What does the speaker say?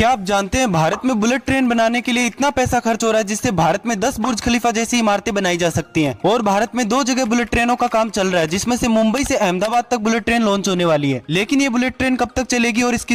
क्या आप जानते हैं भारत में बुलेट ट्रेन बनाने के लिए इतना पैसा खर्च हो रहा है जिससे भारत में 10 बुर्ज खलीफा जैसी इमारतें बनाई जा सकती हैं और भारत में दो जगह बुलेट ट्रेनों का काम चल रहा है जिसमें से मुंबई से अहमदाबाद तक बुलेट ट्रेन लॉन्च होने वाली है लेकिन ये बुलेट ट्रेन कब तक चलेगी और इसकी